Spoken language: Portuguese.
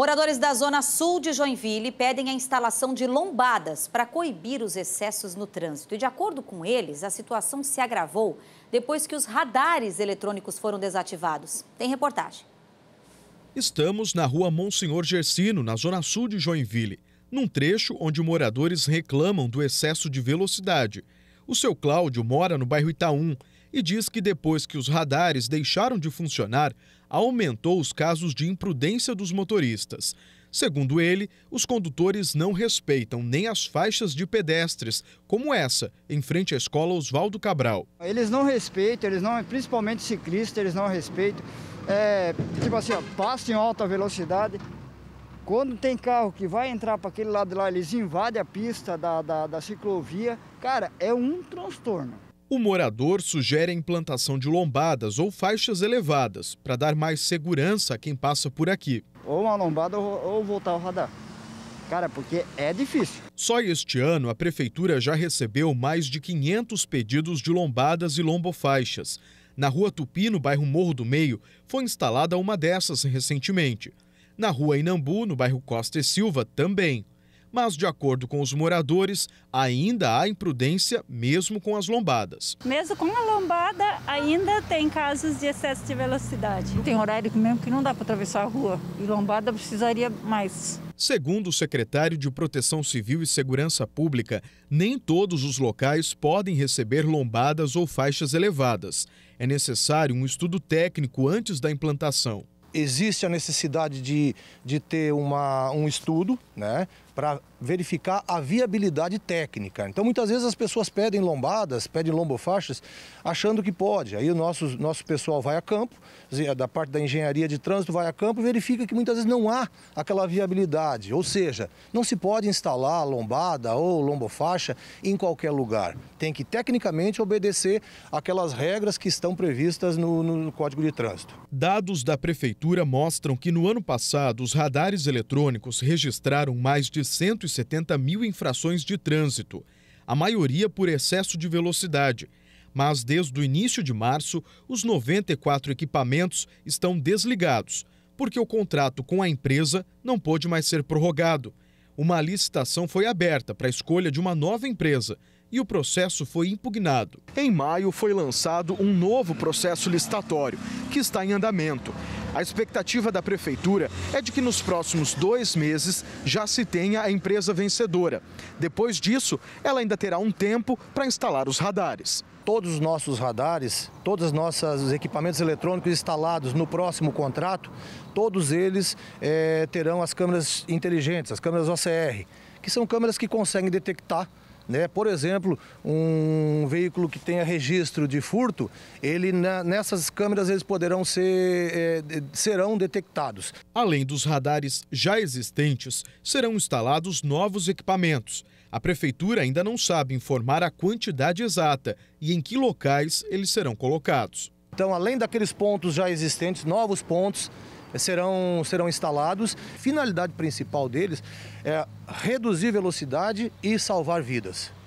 Moradores da zona sul de Joinville pedem a instalação de lombadas para coibir os excessos no trânsito. E de acordo com eles, a situação se agravou depois que os radares eletrônicos foram desativados. Tem reportagem. Estamos na rua Monsenhor Gersino, na zona sul de Joinville, num trecho onde moradores reclamam do excesso de velocidade. O seu Cláudio mora no bairro Itaú e diz que depois que os radares deixaram de funcionar, aumentou os casos de imprudência dos motoristas. Segundo ele, os condutores não respeitam nem as faixas de pedestres, como essa, em frente à escola Oswaldo Cabral. Eles não respeitam, eles não, principalmente ciclistas, eles não respeitam. É, tipo assim, ó, passa em alta velocidade. Quando tem carro que vai entrar para aquele lado lá, eles invadem a pista da, da, da ciclovia. Cara, é um transtorno. O morador sugere a implantação de lombadas ou faixas elevadas para dar mais segurança a quem passa por aqui. Ou uma lombada ou voltar ao radar. Cara, porque é difícil. Só este ano, a prefeitura já recebeu mais de 500 pedidos de lombadas e lombofaixas. Na rua Tupi, no bairro Morro do Meio, foi instalada uma dessas recentemente. Na rua Inambu, no bairro Costa e Silva, também mas, de acordo com os moradores, ainda há imprudência mesmo com as lombadas. Mesmo com a lombada, ainda tem casos de excesso de velocidade. Tem horário mesmo que não dá para atravessar a rua e lombada precisaria mais. Segundo o secretário de Proteção Civil e Segurança Pública, nem todos os locais podem receber lombadas ou faixas elevadas. É necessário um estudo técnico antes da implantação existe a necessidade de, de ter uma, um estudo, né? para verificar a viabilidade técnica. Então, muitas vezes as pessoas pedem lombadas, pedem lombofaixas, achando que pode. Aí o nosso, nosso pessoal vai a campo, da parte da engenharia de trânsito, vai a campo e verifica que muitas vezes não há aquela viabilidade. Ou seja, não se pode instalar lombada ou lombofaixa em qualquer lugar. Tem que, tecnicamente, obedecer aquelas regras que estão previstas no, no Código de Trânsito. Dados da Prefeitura mostram que no ano passado os radares eletrônicos registraram mais de 170 mil infrações de trânsito, a maioria por excesso de velocidade. Mas desde o início de março, os 94 equipamentos estão desligados, porque o contrato com a empresa não pôde mais ser prorrogado. Uma licitação foi aberta para a escolha de uma nova empresa, e o processo foi impugnado. Em maio foi lançado um novo processo licitatório, que está em andamento. A expectativa da Prefeitura é de que nos próximos dois meses já se tenha a empresa vencedora. Depois disso, ela ainda terá um tempo para instalar os radares todos os nossos radares, todos os nossos equipamentos eletrônicos instalados no próximo contrato, todos eles é, terão as câmeras inteligentes, as câmeras OCR, que são câmeras que conseguem detectar né? Por exemplo, um veículo que tenha registro de furto, ele na, nessas câmeras eles poderão ser é, serão detectados. Além dos radares já existentes, serão instalados novos equipamentos. A prefeitura ainda não sabe informar a quantidade exata e em que locais eles serão colocados. Então, além daqueles pontos já existentes, novos pontos serão, serão instalados. Finalidade principal deles é reduzir velocidade e salvar vidas.